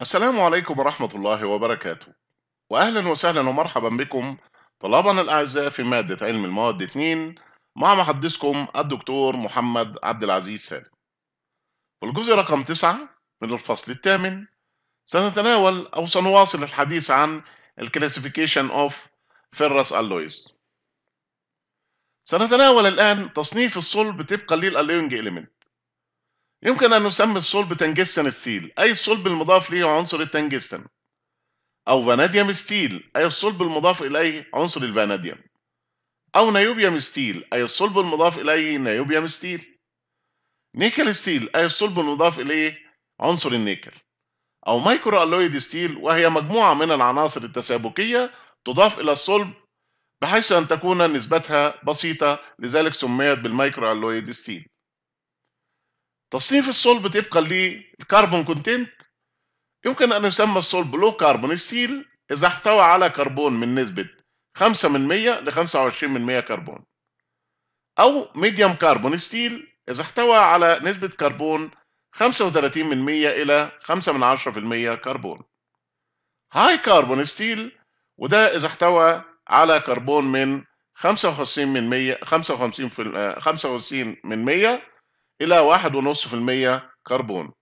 السلام عليكم ورحمة الله وبركاته وأهلا وسهلا ومرحبا بكم طلابنا الأعزاء في مادة علم المواد 2 مع محدثكم الدكتور محمد عبد العزيز سالم في الجزء رقم 9 من الفصل الثامن سنتناول أو سنواصل الحديث عن الكلاسيفيكيشن أوف فيرس ألويز سنتناول الآن تصنيف الصلب طبقا للألوينج إليمنت يمكن أن نسمي الصلب تنجستن ستيل أي الصلب المضاف له عنصر التنجستن أو فاناديوم ستيل أي الصلب المضاف إليه عنصر الفاناديوم أو نيوبيوم ستيل أي الصلب المضاف إليه نيوبيوم ستيل نيكل ستيل أي الصلب المضاف إليه عنصر النيكل أو مايكرو ألويد ستيل وهي مجموعة من العناصر التسابقية تضاف إلى الصلب بحيث أن تكون نسبتها بسيطة لذلك سميت بالمايكرو ألويد ستيل تصنيف الصلب طبقا للكربون كونتنت يمكن أن يسمى الصلب لو كربون السيل إذا احتوى على كربون من نسبة 5% ل 25% كربون أو ميديوم كربون ستيل إذا احتوى على نسبة كربون 35% إلى 5% كربون هاي كربون ستيل وده إذا احتوى على كربون من 55% 55% 55% إلى 1.5% كربون